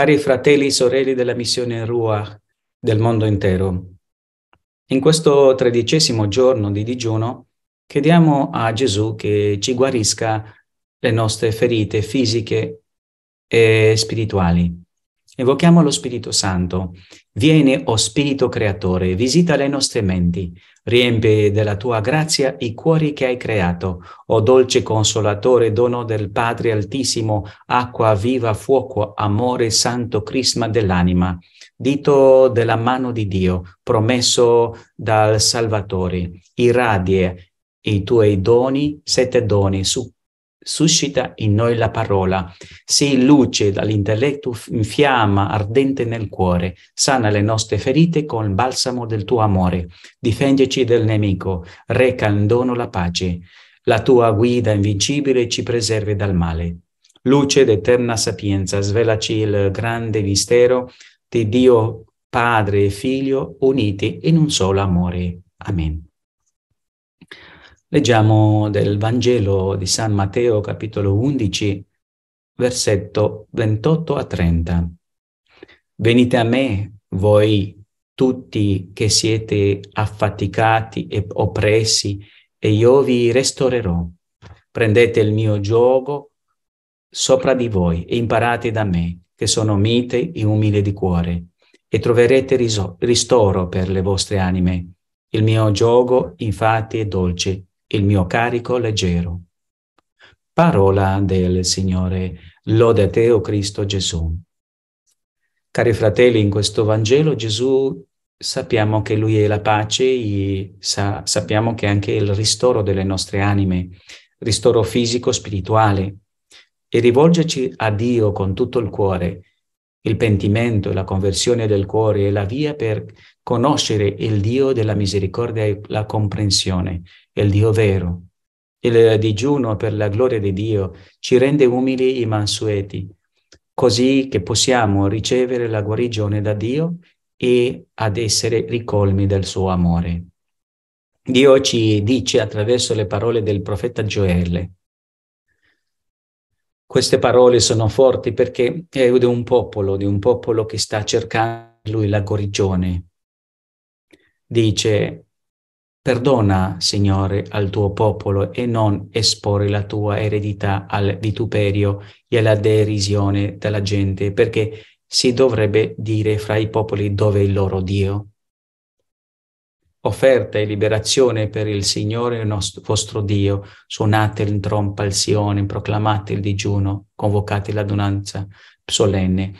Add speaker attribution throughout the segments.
Speaker 1: Cari fratelli e sorelle della missione Ruach del mondo intero, in questo tredicesimo giorno di digiuno chiediamo a Gesù che ci guarisca le nostre ferite fisiche e spirituali. Evochiamo lo Spirito Santo. Vieni, o Spirito Creatore, visita le nostre menti, riempi della tua grazia i cuori che hai creato. O dolce consolatore, dono del Padre Altissimo, acqua viva, fuoco, amore, santo crisma dell'anima, dito della mano di Dio, promesso dal Salvatore, irradie i tuoi doni, sette doni, su suscita in noi la parola, si luce dall'intelletto in fiamma ardente nel cuore, sana le nostre ferite col balsamo del tuo amore, difendeci del nemico, reca in dono la pace, la tua guida invincibile ci preservi dal male. Luce d'eterna sapienza, svelaci il grande mistero di Dio Padre e Figlio uniti in un solo amore. Amen. Leggiamo del Vangelo di San Matteo capitolo 11, versetto 28 a 30. Venite a me, voi tutti che siete affaticati e oppressi, e io vi restaurerò. Prendete il mio gioco sopra di voi e imparate da me, che sono mite e umile di cuore, e troverete riso- ristoro per le vostre anime. Il mio gioco infatti è dolce il mio carico leggero. Parola del Signore, lode a te, o Cristo Gesù. Cari fratelli, in questo Vangelo Gesù sappiamo che Lui è la pace, sa, sappiamo che anche il ristoro delle nostre anime, ristoro fisico, spirituale, e rivolgerci a Dio con tutto il cuore il pentimento, la conversione del cuore è la via per conoscere il Dio della misericordia e la comprensione, il Dio vero. Il digiuno per la gloria di Dio ci rende umili e mansueti, così che possiamo ricevere la guarigione da Dio e ad essere ricolmi del suo amore. Dio ci dice attraverso le parole del profeta Gioele, queste parole sono forti perché è di un popolo, di un popolo che sta cercando lui la guarigione. Dice, perdona, Signore, al tuo popolo e non esporre la tua eredità al vituperio e alla derisione della gente, perché si dovrebbe dire fra i popoli dove è il loro Dio offerta e liberazione per il Signore il nostro, vostro Dio. Suonate in trompa al Sione, proclamate il digiuno, convocate l'adunanza solenne.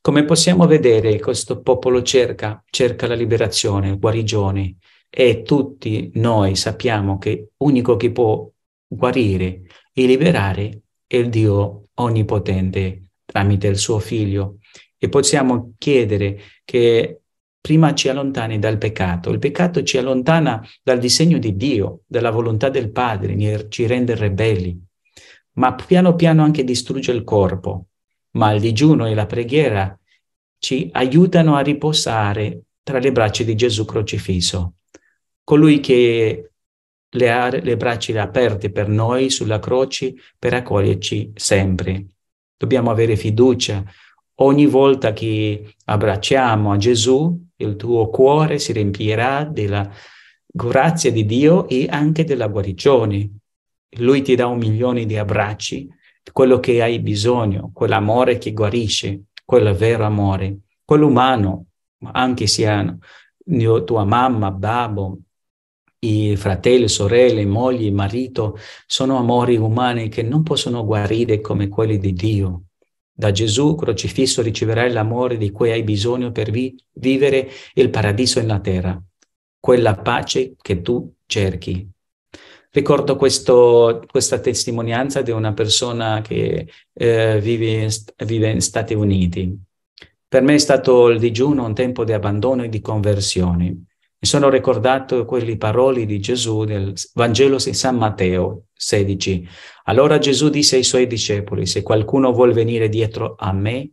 Speaker 1: Come possiamo vedere, questo popolo cerca, cerca la liberazione, guarigione e tutti noi sappiamo che l'unico che può guarire e liberare è il Dio Onnipotente tramite il suo Figlio. E possiamo chiedere che prima ci allontani dal peccato. Il peccato ci allontana dal disegno di Dio, dalla volontà del Padre, er-, ci rende rebelli, ma piano piano anche distrugge il corpo. Ma il digiuno e la preghiera ci aiutano a riposare tra le braccia di Gesù crocifisso, colui che le, ha le braccia aperte per noi sulla croce per accoglierci sempre. Dobbiamo avere fiducia. Ogni volta che abbracciamo a Gesù, il tuo cuore si riempirà della grazia di Dio e anche della guarigione. Lui ti dà un milione di abbracci, quello che hai bisogno, quell'amore che guarisce, quel vero amore, quello umano, anche siano tua mamma, babbo, i fratelli, sorelle, moglie, marito, sono amori umani che non possono guarire come quelli di Dio. Da Gesù crocifisso riceverai l'amore di cui hai bisogno per vi- vivere il paradiso in terra, quella pace che tu cerchi. Ricordo questo, questa testimonianza di una persona che eh, vive, vive negli Stati Uniti. Per me è stato il digiuno un tempo di abbandono e di conversione. Mi sono ricordato quelle parole di Gesù nel Vangelo di San Matteo 16. Allora Gesù disse ai suoi discepoli, se qualcuno vuol venire dietro a me,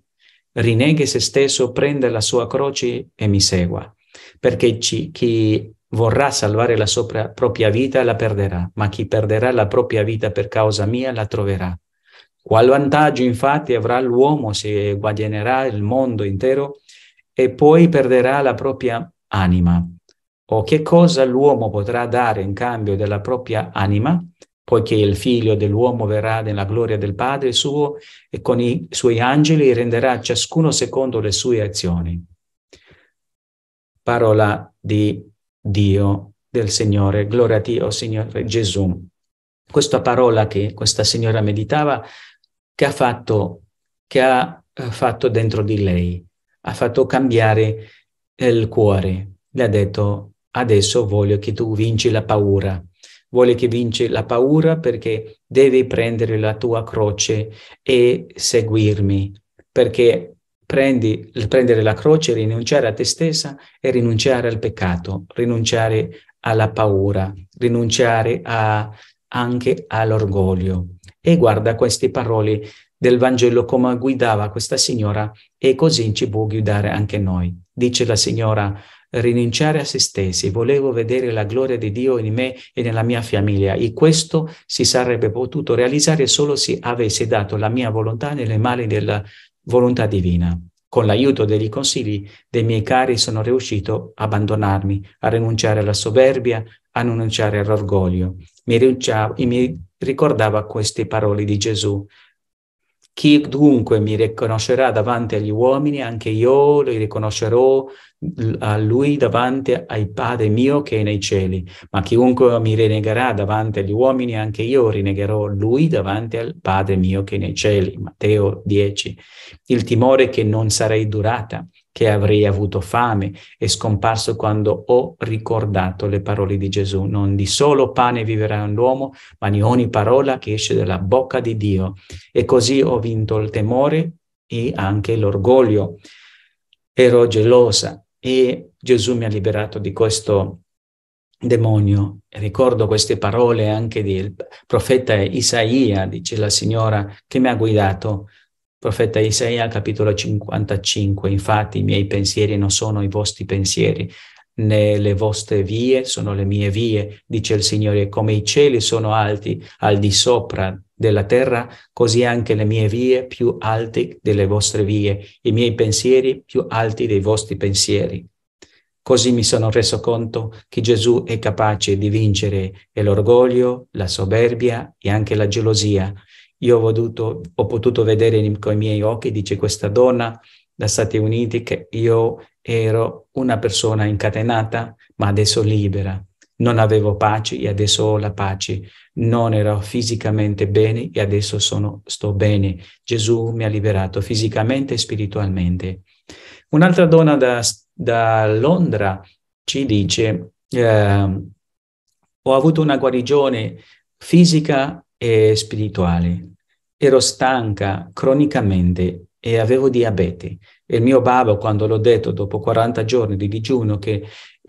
Speaker 1: rineghi se stesso, prenda la sua croce e mi segua, perché ci, chi vorrà salvare la sua propria vita la perderà, ma chi perderà la propria vita per causa mia la troverà. Qual vantaggio infatti avrà l'uomo se guadagnerà il mondo intero e poi perderà la propria anima? o che cosa l'uomo potrà dare in cambio della propria anima, poiché il figlio dell'uomo verrà nella gloria del Padre suo e con i suoi angeli renderà ciascuno secondo le sue azioni. Parola di Dio, del Signore, gloria a Dio, Signore Gesù. Questa parola che questa signora meditava, che ha fatto, che ha eh, fatto dentro di lei, ha fatto cambiare il cuore, le ha detto adesso voglio che tu vinci la paura. Vuole che vinci la paura perché devi prendere la tua croce e seguirmi, perché prendi, prendere la croce, rinunciare a te stessa e rinunciare al peccato, rinunciare alla paura, rinunciare a, anche all'orgoglio. E guarda queste parole del Vangelo come guidava questa signora e così ci può guidare anche noi. Dice la signora rinunciare a se stessi, volevo vedere la gloria di Dio in me e nella mia famiglia e questo si sarebbe potuto realizzare solo se avessi dato la mia volontà nelle mani della volontà divina. Con l'aiuto degli consigli dei miei cari sono riuscito a abbandonarmi, a rinunciare alla soverbia, a rinunciare all'orgoglio. Mi, mi ricordava queste parole di Gesù. Chi dunque mi riconoscerà davanti agli uomini, anche io lo riconoscerò a lui davanti ai Padre mio che è nei cieli. Ma chiunque mi rinnegherà davanti agli uomini, anche io rinnegherò lui davanti al Padre mio che è nei cieli. Matteo 10. Il timore che non sarei durata che avrei avuto fame, è scomparso quando ho ricordato le parole di Gesù. Non di solo pane viverà l'uomo, ma di ogni parola che esce dalla bocca di Dio. E così ho vinto il temore e anche l'orgoglio. Ero gelosa e Gesù mi ha liberato di questo demonio. Ricordo queste parole anche del profeta Isaia, dice la Signora, che mi ha guidato Profeta Isaia, capitolo 55, infatti i miei pensieri non sono i vostri pensieri, né le vostre vie sono le mie vie, dice il Signore, come i cieli sono alti al di sopra della terra, così anche le mie vie più alte delle vostre vie, i miei pensieri più alti dei vostri pensieri. Così mi sono reso conto che Gesù è capace di vincere l'orgoglio, la soberbia e anche la gelosia io ho, veduto, ho potuto vedere con i miei occhi, dice questa donna da Stati Uniti, che io ero una persona incatenata, ma adesso libera. Non avevo pace e adesso ho la pace. Non ero fisicamente bene e adesso sono, sto bene. Gesù mi ha liberato fisicamente e spiritualmente. Un'altra donna da, da Londra ci dice, eh, ho avuto una guarigione fisica e spirituale ero stanca cronicamente e avevo diabete. E il mio babbo, quando l'ho detto dopo 40 giorni di digiuno, che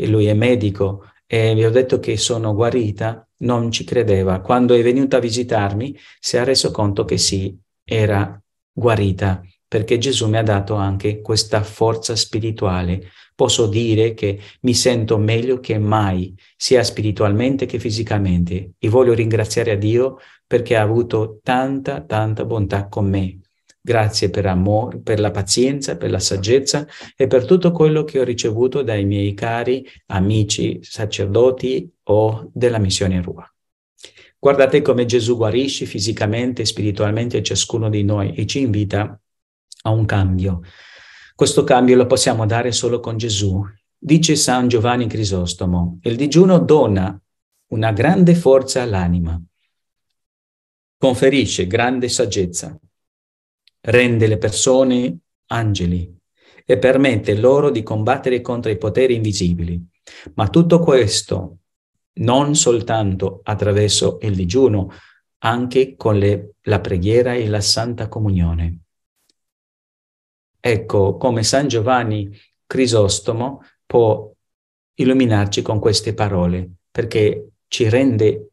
Speaker 1: lui è medico, e mi ho detto che sono guarita, non ci credeva. Quando è venuta a visitarmi, si è reso conto che sì, era guarita perché Gesù mi ha dato anche questa forza spirituale. Posso dire che mi sento meglio che mai, sia spiritualmente che fisicamente, e voglio ringraziare a Dio perché ha avuto tanta, tanta bontà con me. Grazie per l'amore, per la pazienza, per la saggezza e per tutto quello che ho ricevuto dai miei cari amici, sacerdoti o della missione Rua. Guardate come Gesù guarisce fisicamente e spiritualmente ciascuno di noi e ci invita a un cambio. Questo cambio lo possiamo dare solo con Gesù. Dice San Giovanni Crisostomo, il digiuno dona una grande forza all'anima, conferisce grande saggezza, rende le persone angeli e permette loro di combattere contro i poteri invisibili. Ma tutto questo non soltanto attraverso il digiuno, anche con le, la preghiera e la Santa Comunione. Ecco, come San Giovanni Crisostomo può illuminarci con queste parole, perché ci rende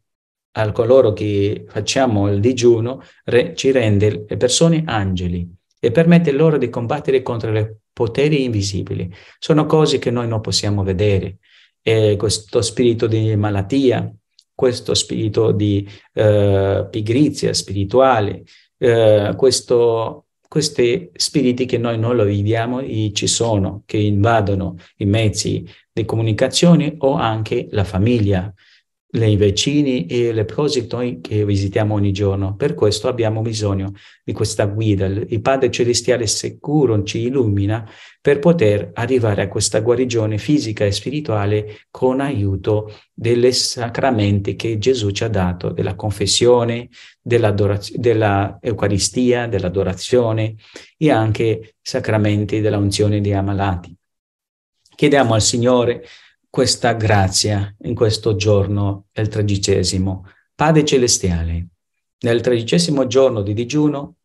Speaker 1: a coloro che facciamo il digiuno, re, ci rende le persone angeli e permette loro di combattere contro i poteri invisibili. Sono cose che noi non possiamo vedere. E questo spirito di malattia, questo spirito di eh, pigrizia spirituale, eh, questo questi spiriti che noi non lo viviamo ci sono, che invadono i mezzi di comunicazione o anche la famiglia i vicini e le cose che visitiamo ogni giorno. Per questo abbiamo bisogno di questa guida. Il Padre Celestiale sicuro ci illumina per poter arrivare a questa guarigione fisica e spirituale con aiuto delle sacramenti che Gesù ci ha dato, della confessione, dell'Eucaristia, dell'adorazione e anche sacramenti dell'unzione dei ammalati. Chiediamo al Signore questa grazia in questo giorno del tredicesimo. Padre celestiale, nel tredicesimo giorno di digiuno,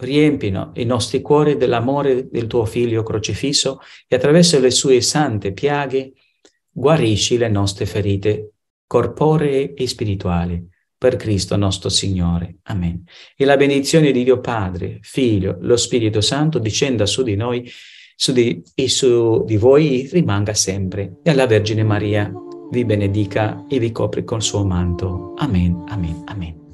Speaker 1: riempino i nostri cuori dell'amore del tuo Figlio crocifisso e attraverso le sue sante piaghe guarisci le nostre ferite corporee e spirituali. Per Cristo nostro Signore. Amen. E la benedizione di Dio Padre, Figlio, lo Spirito Santo discenda su di noi su di, e su di voi rimanga sempre. E alla Vergine Maria vi benedica e vi copre col suo manto. Amen, amen, amen.